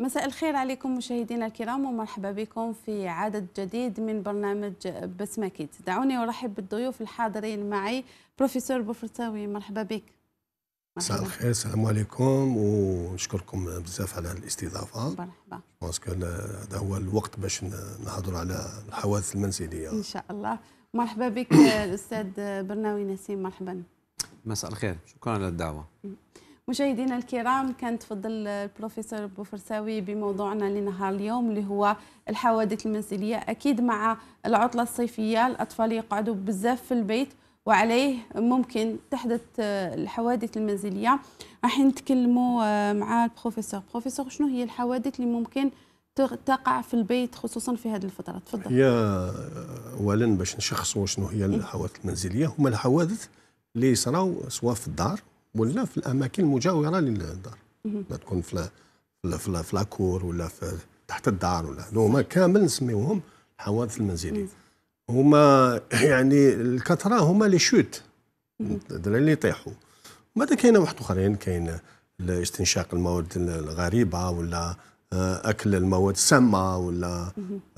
مساء الخير عليكم مشاهدينا الكرام ومرحبا بكم في عدد جديد من برنامج بسمة دعوني أرحب بالضيوف الحاضرين معي بروفيسور بوفرتاوي مرحبا بك مساء الخير السلام عليكم ونشكركم بزاف على الاستضافه مرحبا باسكو هذا هو الوقت باش نحضر على الحوادث المنزليه ان شاء الله مرحبا بك الاستاذ برناوي نسيم مرحبا مساء الخير شكرا على الدعوه مشاهدينا الكرام كان تفضل البروفيسور بوفرساوي بموضوعنا لنهار اليوم اللي هو الحوادث المنزليه اكيد مع العطله الصيفيه الاطفال يقعدوا بزاف في البيت وعليه ممكن تحدث الحوادث المنزليه راح نتكلموا آه، مع البروفيسور بروفيسور شنو هي الحوادث اللي ممكن تقع في البيت خصوصا في هذه الفتره تفضل هي آه، اولا باش نشخصوا شنو هي إيه. الحوادث المنزليه هما الحوادث اللي صراو سواء في الدار ولا في الاماكن المجاوره للدار ما تكون في في في لاكور ولا في تحت الدار ولا هما كامل نسميوهم الحوادث المنزليه هما يعني الكثره هما لي شوت الدراري اللي يطيحوا بعد كاينه واحد اخرين كاين استنشاق المواد الغريبه ولا آه، اكل المواد السامه ولا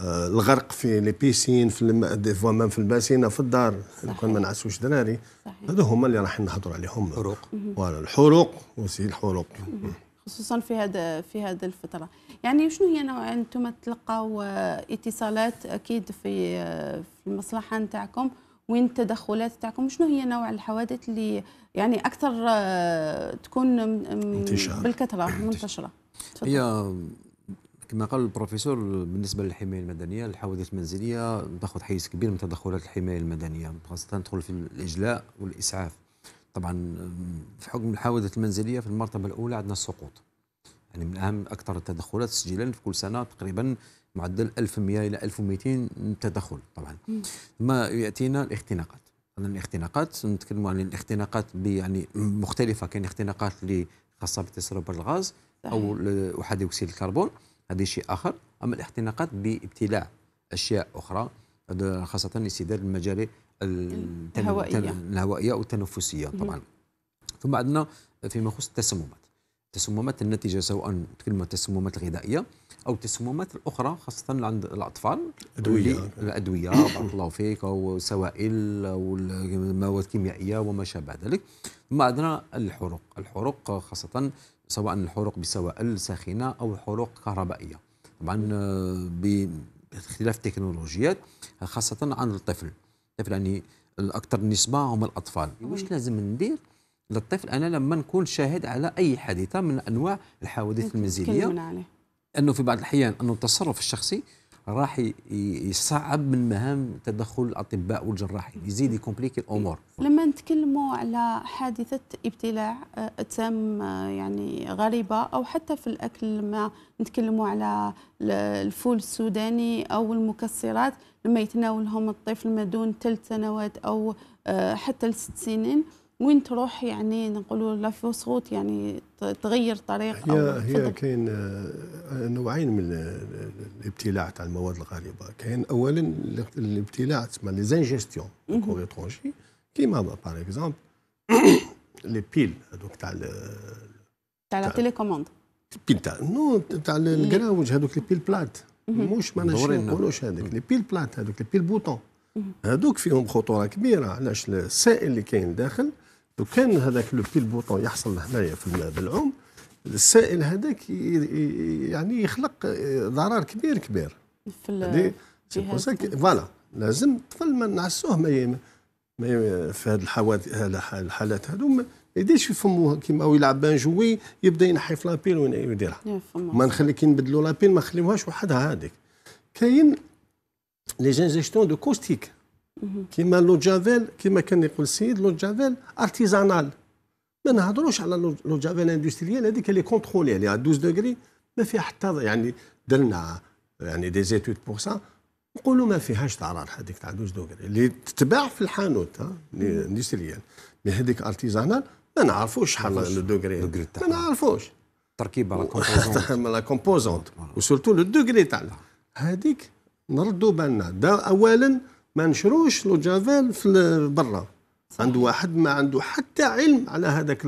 آه، الغرق في لي بيسين في الماء دي فوا في الباسينه في الدار كون ما نعسوش دراري هذو هما اللي راح نهضروا عليهم الحروق فوالا الحروق وسي الحروق خصوصا في هذا في هذه الفتره يعني شنو هي نوع انتم تلقاو آه، اتصالات اكيد في في المصلحه نتاعكم وين التدخلات تاعكم شنو هي نوع الحوادث اللي يعني اكثر تكون انتشار. بالكثره منتشره هي كما قال البروفيسور بالنسبه للحمايه المدنيه الحوادث المنزليه تاخذ حيز كبير من تدخلات الحمايه المدنيه خاصه تدخل في الاجلاء والاسعاف طبعا في حكم الحوادث المنزليه في المرتبه الاولى عندنا السقوط يعني من اهم اكثر التدخلات سجلا في كل سنه تقريبا معدل 1100 الى 1200 تدخل طبعا ثم ياتينا الاختناقات الاختناقات نتكلموا عن الاختناقات يعني مختلفه كاين اختناقات اللي خاصه بالتسرب بالغاز صحيح. او احد اكسيد الكربون هذا شيء اخر اما الاحتناقات بابتلاع اشياء اخرى خاصه الانسداد المجاري الهوائيه الهوائيه والتنفسيه طبعا مم. ثم عندنا فيما يخص التسممات التسممات الناتجه سواء تكلم التسممات الغذائيه او التسممات الاخرى خاصه عند الاطفال الادويه الادويه بارك الله فيك او سوائل او المواد الكيميائيه وما شابه ذلك ثم عندنا الحروق الحروق خاصه سواء الحروق بسوائل ساخنه او حروق كهربائيه طبعا آه، باختلاف التكنولوجيات خاصه عند الطفل الطفل يعني الاكثر نسبه هم الاطفال واش لازم ندير للطفل انا لما نكون شاهد على اي حادثه من انواع الحوادث المنزليه انه في بعض الاحيان انه التصرف الشخصي راح يصعب من مهام تدخل الاطباء والجراحين يزيد يكومبليكي الامور لما نتكلموا على حادثه ابتلاع آه، تام آه، يعني غريبه او حتى في الاكل لما نتكلموا على الفول السوداني او المكسرات لما يتناولهم الطفل ما دون ثلاث سنوات او آه، حتى لست سنين وين تروح يعني نقولوا لا في صوت يعني تغير طريق هي أو هي كاين آه، نوعين من الابتلاع تاع المواد الغالبه كاين اولا الابتلاع تسمى لي زانجستيون كور اترونجي كيما باغ اكزومبل لي بيل هذوك تاع تاع لا تيليكوموند بيل تاع نو تاع الكراوج هذوك لي بيل بلات مش معناها ما نقولوش هذاك لي بيل بلات هذوك لي بيل بوتون هذوك فيهم خطوره كبيره علاش السائل اللي كاين داخل لو كان هذاك لو بي بوطون يحصل هنايا في الماء بالعوم السائل هذاك يعني يخلق ضرر كبير كبير في فوالا لازم الطفل ما نعسوه ما في هذه الحوادث الحالات هذو ما يديرش فمه كيما هو يلعب بان جوي يبدا ينحي في لابيل ويديرها ما نخلي كي نبدلوا لابيل ما نخليوهاش وحدها هذيك كاين لي جيستون دو كوستيك كيما لو جافيل كيما كان يقول السيد لو جافيل ارتيزانال ما نهضروش على لو جافيل اندستريال هذيك اللي كونترولي اللي 12 دوغري ما فيها حتى يعني درنا يعني دي زيتود بور سا نقولوا ما فيهاش ضرر هذيك تاع 12 دوغري اللي تتباع في الحانوت اندستريال مي هذيك ارتيزانال ما نعرفوش شحال لو دوغري ما نعرفوش تركيبه لا كومبوزونت لا كومبوزونت وسورتو لو دوغري تاع هذيك نردوا بالنا اولا ما نشروش لو جافيل في برا عنده واحد ما عنده حتى علم على هذاك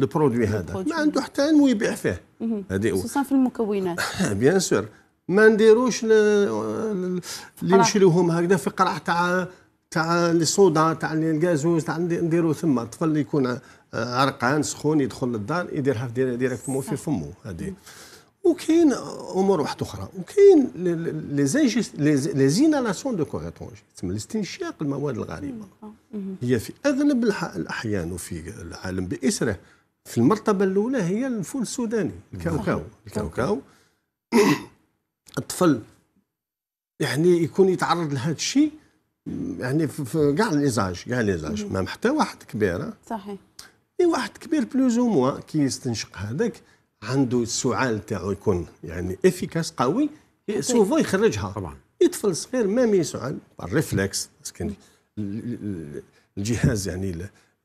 البرودوي هذا ما عنده حتى علم ويبيع فيه هذه خصوصا في المكونات بيان سور ما نديروش اللي نشريوهم هكذا في قرع تاع تاع الصودا تاع الغازوز تاع نديرو ثم الطفل يكون عرقان سخون يدخل للدار يديرها ديريكتومون في فمه هذه وكاين امور واحده اخرى وكاين لي زينالاسيون دو كوغيتونج تسمى الاستنشاق المواد الغريبه آه. هي في اغلب الاحيان وفي العالم باسره في المرتبه الاولى هي الفول السوداني الكاوكاو الكاوكاو الطفل يعني يكون يتعرض لهذا الشيء يعني في كاع ليزاج كاع ليزاج ما حتى واحد كبير آه. صحيح اي واحد كبير بلوز او موا كي يستنشق هذاك عنده السعال تاعو يكون يعني افيكاس قوي طيب. سوفو يخرجها طبعا يطفل الصغير مي سعال الريفلكس كان الجهاز يعني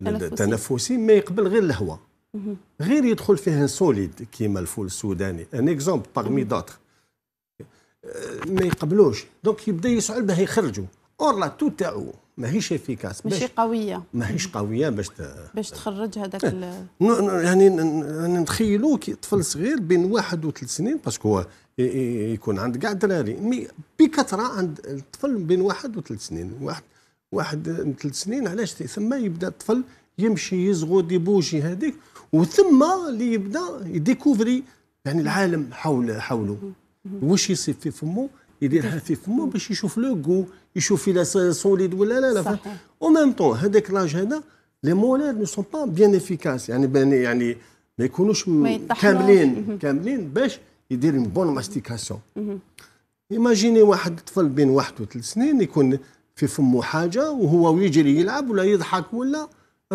التنفسي ما يقبل غير الهواء غير يدخل فيه سوليد كيما الفول السوداني ان اكزومبل باغمي دوتر ما يقبلوش دونك يبدا يسعل باه يخرجوا اور لا تو تاعو ماهيش افيكاس ماشي قويه ماهيش قويه باش ت... باش تخرج هذاك اه. ال... يعني نتخيلوا كي طفل صغير بين واحد وثلاث سنين باسكو هو يكون عند كاع الدراري مي بكثره عند الطفل بين واحد وثلاث سنين واحد واحد ثلاث سنين علاش ثم يبدا الطفل يمشي يزغد يبوجي هذيك وثم اللي يبدا يديكوفري يعني العالم حول حوله واش يصير في فمه يديرها في فمه باش يشوف لو كو يشوف الا سوليد ولا لا لا او ميم طون هذاك لاج هذا لي مولير نو سون با بيان افيكاس يعني يعني ما يكونوش كاملين كاملين باش يدير اون بون ماستيكاسيون ايماجيني واحد طفل بين واحد وثلاث سنين يكون في فمه حاجه وهو يجري يلعب ولا يضحك ولا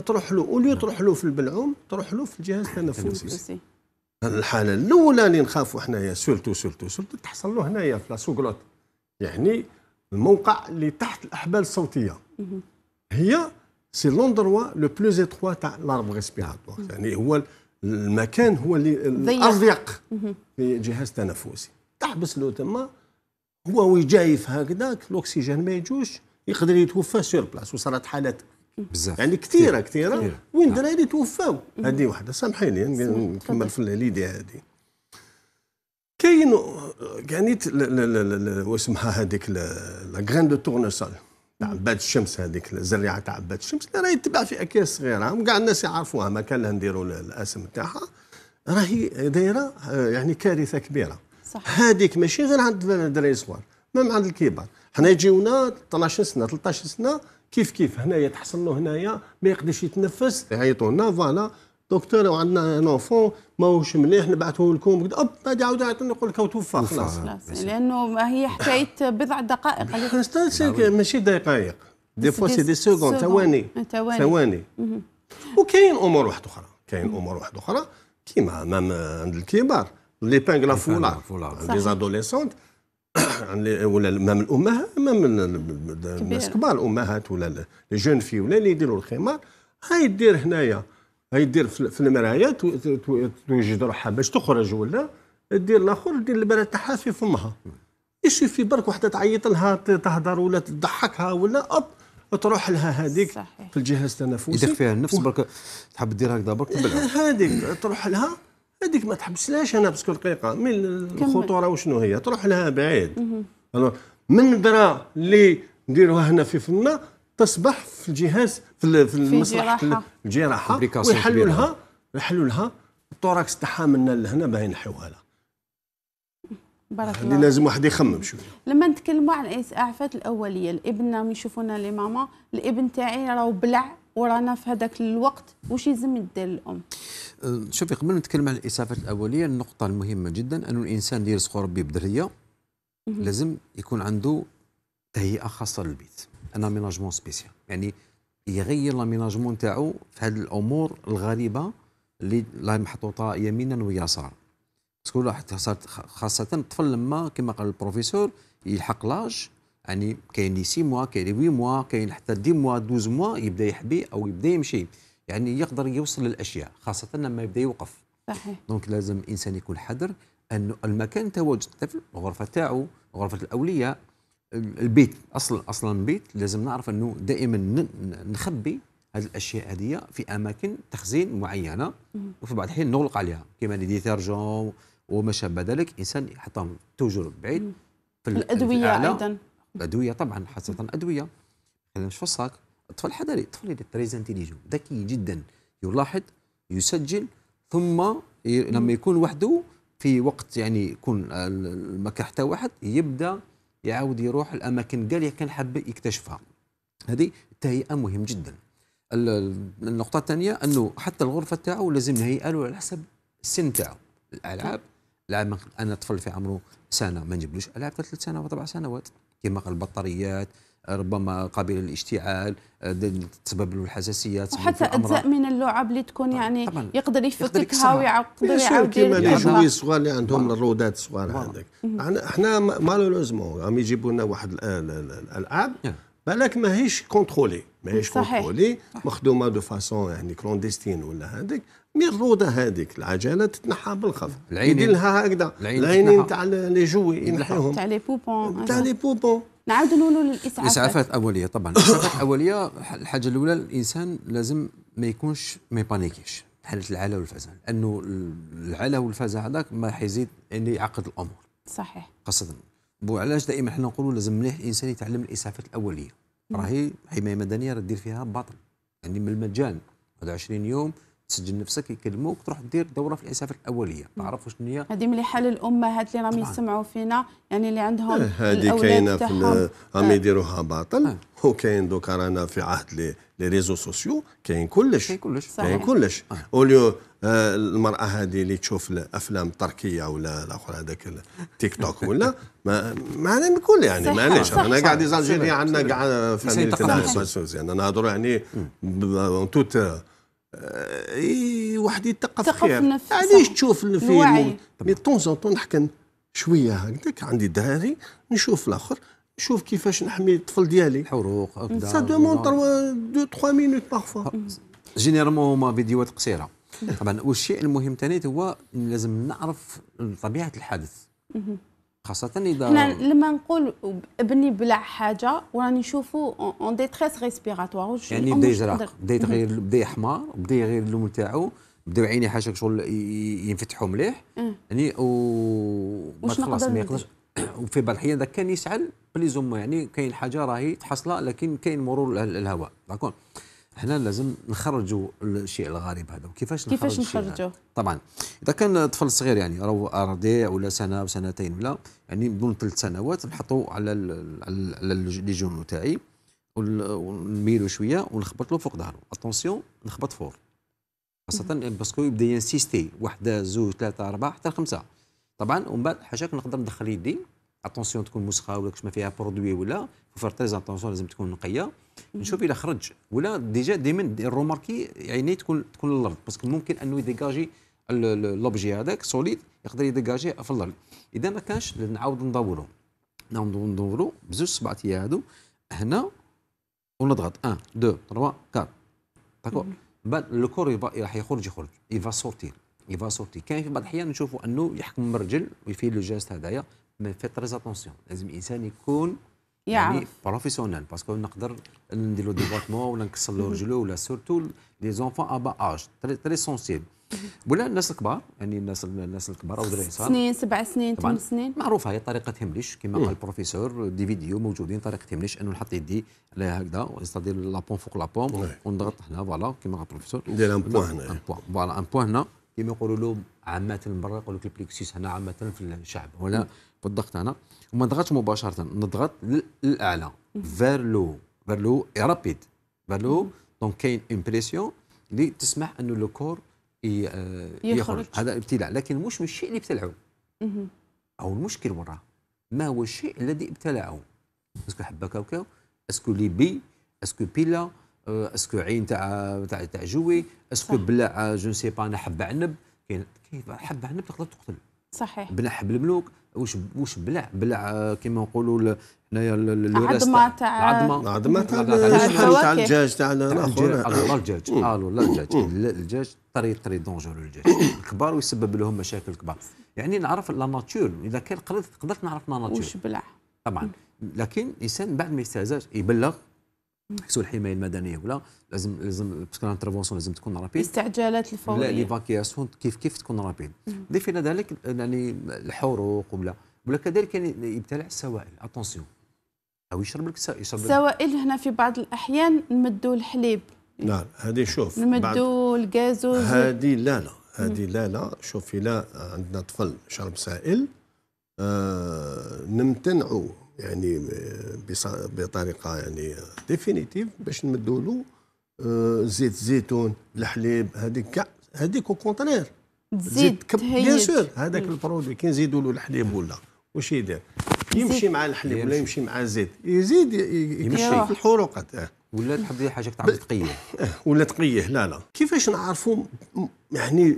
تروح له اوليو تروح له في البلعوم تروح له في الجهاز التنفسي الحاله الاولى اللي نخافوا حنايا سولتو سولتو سولتو تحصل له هنايا في لاسوكلوت يعني الموقع اللي تحت الاحبال الصوتيه هي سي لوندروا لو بلوز اتخوا تاع لارب ريسبيراتوار يعني هو المكان هو اللي الاضيق في الجهاز التنفسي تحبس له تما هو وجايف هكذاك الاكسجين ما يجوش يقدر يتوفى سور بلاس وصارت حالات بزاف يعني كثيره كثيره وين نعم. دراري توفاو هذه وحده سامحيني يعني نكمل في الليدي هذه كاين يعني واسمها هذيك لا غران دو تورنسول تاع عباد الشمس هذيك الزريعه تاع عباد الشمس اللي راهي تباع في اكياس صغيره كاع الناس يعرفوها ما كان لها نديروا الاسم تاعها راهي دايره آه، يعني كارثه كبيره صح هذيك ماشي غير عند الدراري الصغار ما عند الكبار حنا يجيونا 12 سنه 13 سنه كيف كيف هنايا تحصل له هنايا ما يقدرش يتنفس يعيطوا لنا فوالا دكتور وعندنا ان اونفون ماهوش مليح نبعثه لكم اوب بعد عاود يعيطوا يقول لك توفى خلاص لانه هي حكايه بضع دقائق نعم. ماشي دقائق دي فوا سي دي سكوند ثواني ثواني وكاين امور واحده اخرى كاين امور واحده اخرى كيما امام عند الكبار لي بانغ فولار لي زادوليسونت يعني ولا امام الامهات امام الناس كبار الامهات ولا لي جون في ولا اللي يديروا الخمار هاي دير هنايا هاي دير في المرايات توجد روحها باش تخرج ولا دير الاخر دير البنات تاعها في فمها في برك وحده تعيط لها تهدر ولا تضحكها ولا أب تروح لها هذيك في الجهاز التنفسي يدخ فيها النفس برك تحب دير هكذا برك هذيك تروح لها هذيك ما تحبسلاش انا باسكو دقيقه من الخطوره وشنو هي تروح لها بعيد من درا اللي نديروها هنا في فمنا تصبح في الجهاز في في المسرح الجراحه ويحلوا لها يحلوا لها التوراكس تاعها من لهنا باه نحيوها لها بارك الله لازم واحد يخمم شويه لما نتكلموا على الاسعافات الاوليه الابن يشوفونا لي ماما الابن تاعي راهو بلع ورانا في هذاك الوقت واش يلزم يدير الام أه، شوفي قبل ما نتكلم على الاسافات الاوليه النقطه المهمه جدا ان الانسان اللي يرزقه ربي بدريه لازم يكون عنده تهيئه خاصه للبيت انا ميناجمون سبيسيال يعني يغير لاميناجمون تاعو في هذه الامور الغريبه اللي لا محطوطه يمينا ويسارا باسكو خاصه الطفل لما كما قال البروفيسور يلحق لاج يعني كاين لي 6 موا كاين لي 8 موا كاين حتى 10 موا 12 موا يبدا يحبي او يبدا يمشي يعني يقدر يوصل للاشياء خاصه لما يبدا يوقف صحيح دونك لازم الانسان يكون حذر انه المكان تواجد الطفل الغرفه تاعو غرفه الاولياء البيت اصلا اصلا البيت لازم نعرف انه دائما نخبي هذه الاشياء هذه في اماكن تخزين معينه وفي بعض الحين نغلق عليها كما لي ديتيرجون وما شابه ذلك انسان يحطهم توجور بعيد في الادويه ايضا الادويه طبعا خاصه الادويه خلينا في الصاك الطفل الحضري الطفل تريز انتيليجون ذكي جدا يلاحظ يسجل ثم لما يكون وحده في وقت يعني يكون المكان حتى واحد يبدا يعاود يروح الاماكن قال كان حاب يكتشفها هذه التهيئه مهم جدا النقطه الثانيه انه حتى الغرفه تاعو لازم نهيئه له على حسب السن تاعو الالعاب انا طفل في عمره سنه ما نجيبلوش العاب ثلاث سنوات اربع سنوات كما البطاريات ربما قابل للاشتعال آه، تسبب له الحساسيات وحتى اجزاء من اللعب اللي تكون يعني طبعًا. يقدر يفككها ويعقد يعاود كيما لي جوي صغار اللي عندهم الرودات صغار عندك احنا مالوريزمون عم يجيبوا لنا واحد الالعاب بالك ماهيش كونترولي ماهيش كونترولي مخدومه دو فاسون يعني كلونديستين ولا هذيك مي الروضه هذيك العجله تتنحى بالخف يدير لها هكذا العينين تاع لي جوي ينحيهم تاع لي بوبون تاع لي بوبون نعاودوا نقولوا للاسعافات الاسعافات اوليه طبعا الاسعافات الاوليه الحاجه الاولى الانسان لازم ما يكونش ما يبانيكيش حاله العلى والفزع لانه العلى والفزع هذاك ما حيزيد يعني يعقد الامور صحيح قصدا بو علاش دائما حنا نقولوا لازم مليح الانسان يتعلم الاسعافات الاوليه راهي حمايه مدنيه راه دير فيها باطل يعني من المجان هذا 20 يوم تسجل نفسك يكلموك تروح دير دوره في الاسعاف الاوليه تعرف واش هي هذه مليحه للامهات اللي راهم يسمعوا فينا يعني اللي عندهم هذه إيه، كاينه في راهم آه. يديروها باطل آه. وكاين دوكا رانا في عهد لي ريزو سوسيو كاين كلش كاين كلش كاين كلش آه. اوليو آه المراه هذه اللي تشوف الافلام التركيه ولا الاخر هذاك التيك توك ولا ما معنا نقول يعني معليش انا قاعد زالجيريا عندنا كاع فاميلي تاعنا يعني نهضروا يعني توت إيه واحد يتقف فيها علاش تشوف الفيلم مي طون زون طون نحكم شويه هكذاك عندي دهاري نشوف الاخر نشوف كيفاش نحمي الطفل ديالي حروق هكذا سا دومون 3 2 3 مينوت بارفوا جينيرالمون هما فيديوهات قصيره طبعا والشيء المهم ثاني هو لازم نعرف طبيعه الحادث خاصة إذا حنا لما نقول ابني بلع حاجة وراني نشوفو اون ديتريس ريسبيراتوار يعني بدا يجرى بدا يتغير بدا يحمر بدا يغير اللون تاعو بداو عيني حاجه شغل ينفتحوا مليح إيه. يعني و خلاص ما يقدرش وفي بعض الاحيان ذاك كان يسعل بليزوم زوم يعني كاين حاجه راهي تحصله لكن كاين مرور الهواء داكور حنا لازم نخرجوا الشيء الغريب هذا وكيفاش نخرجوا كيفاش نخرجوه طبعا اذا كان طفل صغير يعني راهو رضيع ولا سنه وسنتين ولا يعني بدون ثلاث سنوات نحطوا على على لي جونو تاعي ونميلوا شويه ونخبط له فوق ظهره اتونسيون نخبط فور خاصه باسكو يبدا ينسيستي واحده زوج ثلاثه اربعه حتى خمسه طبعا ومن بعد حاشاك نقدر ندخل يدي اتونسيون تكون مسخه ولا كش ما فيها برودوي ولا فير تريز اتونسيون لازم تكون نقيه نشوف الا خرج ولا ديجا ديما روماركي يعني تكون تكون الارض باسكو ممكن انه يديجاجي لوبجي هذاك سوليد يقدر يديجاجي في الارض اذا ما كانش نعاود ندورو نعاود ندورو بزوج سبعتيه هادو هنا ونضغط 1 2 3 4 داكور بعد كور راح يخرج يخرج يفا اي يفا سورتي كاين في بعض الاحيان نشوفوا انه يحكم بالرجل ويفيد لو جيست هذايا ما في تريز اتونسيون لازم الانسان يكون يعرف. يعني بروفيسيونيل باسكو نقدر نديرو ديباتمون ولا نكسر له رجلو ولا سورتو لي زونفون ابا اج تري سونسيبل ولا الناس الكبار يعني الناس الناس الكبار او الدراري سنين سبع سنين ثمان سنين معروفه هي طريقه همليش كما قال البروفيسور دي فيديو موجودين طريقه همليش انه نحط يدي عليها هكذا ونستدير لابون فوق لابون ونضغط هنا فوالا كما قال البروفيسور ندير ان بوان هنا ان بوان فوالا ان بوان هنا كما يقولوا له عامه من برا لك البليكسيس هنا عامه في الشعب ولا بالضغط هنا وما نضغطش مباشره نضغط للاعلى فير لو فير لو رابيد فير لو دونك كاين امبريسيون اللي تسمح انه لو كور يخرج هذا ابتلاع لكن مش من الشيء اللي ابتلعه او المشكل وراه ما هو الشيء الذي ابتلعه اسكو حبه كاوكاو اسكو ليبي اسكو بيلا اسكو آه، عين تاع تاع تاع جوي اسكو بلع جو سي با انا حبه عنب كاين كيف عنب تقدر تقتل صحيح بلا حب الملوك واش واش بلع بلع آه، كما نقولوا حنايا العظمه تاع العظمه العظمه تاع الفواكه تاع الدجاج تاع الله الدجاج الو لا الدجاج الدجاج طري طري دونجور الدجاج الكبار ويسبب لهم مشاكل كبار يعني نعرف لا ناتور اذا كان قدرت قدرت نعرف لا ناتور واش بلع طبعا لكن الانسان بعد ما يستهزاش يبلغ سوى الحمايه المدنيه ولا لازم لازم باسكو الانترفونسيون لازم تكون رابيد الاستعجالات الفوريه لا لي فاكياسيون كيف كيف تكون رابيد ضيف الى ذلك يعني الحروق ولا ولا كذلك يعني يبتلع السوائل اتونسيون او يشرب لك يشرب السوائل هنا في بعض الاحيان نمدوا الحليب لا هذه شوف نمدوا الكازوز هذه لا لا هذه لا لا شوفي لا عندنا طفل شرب سائل آه نمتنعوا يعني آه، بطريقه يعني ديفينيتيف باش نمدوا له زيت الزيتون الحليب هذيك كاع هذيك او كونترير تزيد بيان سور هذاك البرودوي كي نزيدوا له الحليب ولا واش يدير يمشي مع الحليب ولا يمشي مع الزيت يزيد يمشي في الحروقات آه. ولا تحب حاجه تعمل تقيه ولا تقيه لا لا كيفاش نعرفوا يعني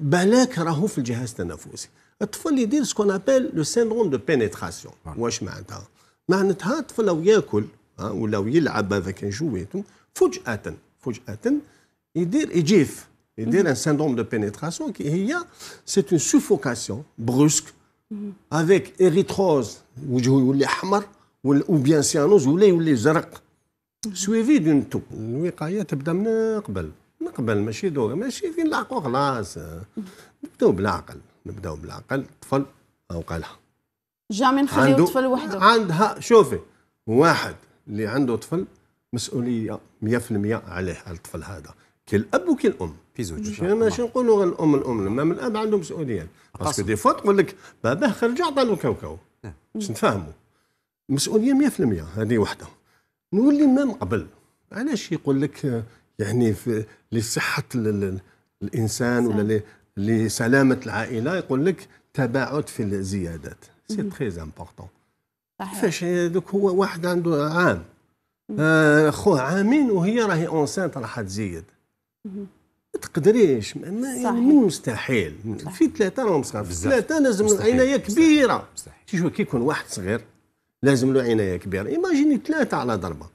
بلاك راهو في الجهاز التنفسي الطفل يدير سكون ابيل لو سيندروم دو بينيتراسيون واش معناتها معناتها الطفل لو ياكل ولا يلعب هذاك جويته فجاه فجاه يدير يجيف يدير ان سيندروم دو بينيتراسيون كي هي سي اون سوفوكاسيون بروسك افيك اريتروز وجهه يولي احمر او بيان سيانوز ولا يولي زرق سويفي دون تو الوقايه تبدا من قبل من قبل ماشي دور ماشي فين نلحقوا خلاص نبداو بالعقل نبداو بالعقل طفل او قالها جامي نخليو طفل وحده عندها شوفي واحد اللي عنده طفل مسؤوليه 100% عليه على الطفل هذا كي الاب وكي الام في زوج ماشي نقولوا غير الام الام لما من الاب عنده مسؤوليه باسكو دي فوا تقول لك باباه خرج عطى له كاوكاو نعم. باش نتفاهموا مسؤوليه 100% هذه وحده نولي من قبل علاش يقول لك يعني في لصحه الانسان ولا لسلامه العائله يقول لك تباعد في الزيادات سي تري امبورطون كيفاش دوك هو واحد عنده عام آه، خوه عامين وهي راهي اونسانت راح تزيد ما تقدريش من يعني مستحيل في ثلاثه راهم صغار في ثلاثه لازم عنايه كبيره مستحيل. كي يكون واحد صغير لازم له عنايه كبيره ايماجيني ثلاثه على ضربه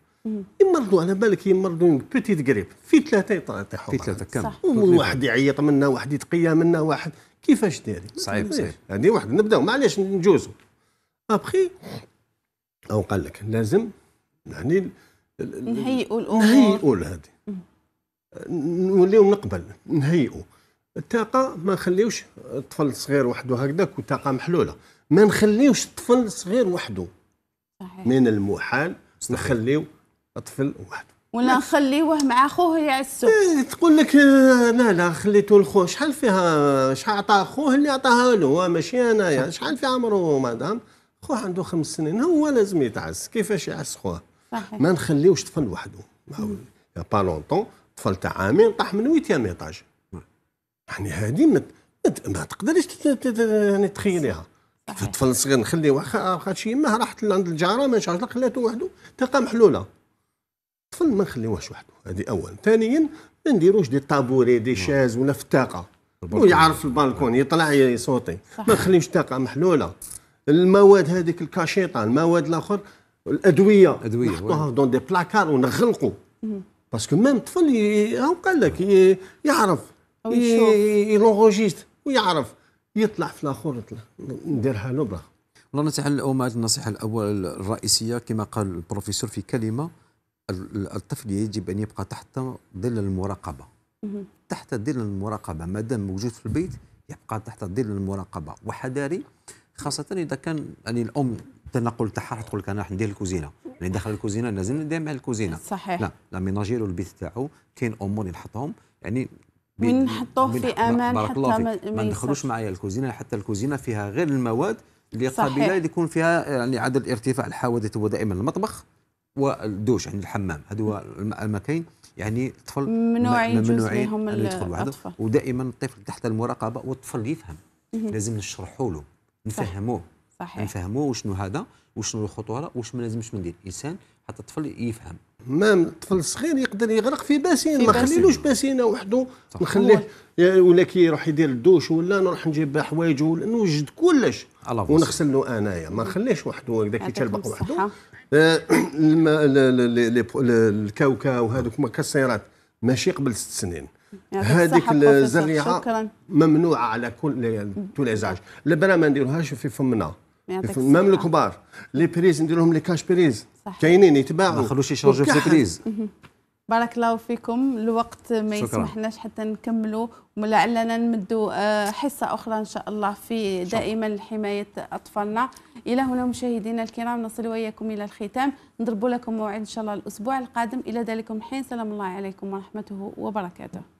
يمرضوا على بالك يمرضوا بوتيت قريب في ثلاثه يطيحوا في ثلاثه كم واحد يعيط منا واحد يتقيا منا واحد كيفاش داري صعيب صعيب هذه واحد نبداو معليش نجوزوا ابخي او قال لك لازم يعني نهيئوا الامور نهيئوا هذه نوليو نقبل نهيئوا الطاقه ما نخليوش الطفل الصغير وحده هكذاك وطاقه محلوله ما نخليوش الطفل الصغير وحده من المحال نخليو طفل وحده ولا نخليوه مع خوه يعسو إيه، تقول لك آه، لا لا خليته لخوه شحال فيها شحال عطاه خوه اللي عطاها له ماشي انايا شحال في عمره مدام خوه عنده خمس سنين هو لازم يتعس كيفاش يعس خوه صحيح. ما نخليوش طفل وحده يا با لونتون طفل تاع عامين طاح من ويتيام ايطاج يعني هذه ما ما تقدرش يعني تخيليها الطفل الصغير نخليه واخا شي يمه راحت لعند الجاره ما نشعرش خلاتو وحده تلقى محلوله الطفل ما نخليوهش وحده هذه اول ثانيا ما نديروش دي طابوري دي نعم. شاز ولا في الطاقه ويعرف البالكون يطلع يصوتي ما نخليوش طاقه محلوله المواد هذيك الكاشيطه المواد الاخر الادويه ادويه نحطوها دون دي بلاكار ونغلقوا باسكو ميم الطفل هو قال لك يعرف يلونغوجيست ويعرف يطلع في الاخر يطلع نديرها له والله نتعلم الامهات النصيحه الاول الرئيسيه كما قال البروفيسور في كلمه الطفل يجب ان يبقى تحت ظل المراقبه تحت ظل المراقبه ما دام موجود في البيت يبقى تحت ظل المراقبه وحذاري خاصه اذا كان يعني الام التنقل تاعها تقول لك انا راح ندير الكوزينه يعني داخل الكوزينه لازم ندير مع الكوزينه صحيح لا لا ميناجير البيت تاعو كاين امور نحطهم يعني ونحطوه في امان بارك حتى الله فيك. ما ندخلوش معايا الكوزينه حتى الكوزينه فيها غير المواد اللي قابله يكون فيها يعني عدد ارتفاع الحوادث هو دائما المطبخ والدوش يعني الحمام هذو المكاين يعني الطفل ممنوعين ممنوعين منوعي أن وحده ودائما الطفل تحت المراقبه والطفل يفهم لازم نشرحوا له نفهموه صحيح نفهموه وشنو هذا وشنو الخطوره وشنو ما لازمش ندير انسان حتى الطفل يفهم ما الطفل الصغير يقدر يغرق في باسين ما نخليلوش باسينه وحده نخليه ولا كي يروح يدير الدوش ولا نروح نجيب حوايجه ولا نوجد كلش ونغسل له انايا ما نخليهش وحده هكذا كي تلبق وحده آه، الكاوكا وهذوك مكسرات ماشي قبل ست سنين هذيك الزريعه ممنوعه على كل تو لا البرا ما نديروهاش في فمنا مام الكبار لي بريز نديروهم لي كاش بريز كاينين يتباعوا ما خلوش يشارجوا في بريز بارك الله فيكم الوقت ما يسمحناش حتى نكملوا ولعلنا نمدوا آه، حصه اخرى ان شاء الله في دائما لحمايه اطفالنا الى هنا مشاهدينا الكرام نصل واياكم الى الختام نضرب لكم موعد ان شاء الله الاسبوع القادم الى ذلك الحين سلام الله عليكم ورحمته وبركاته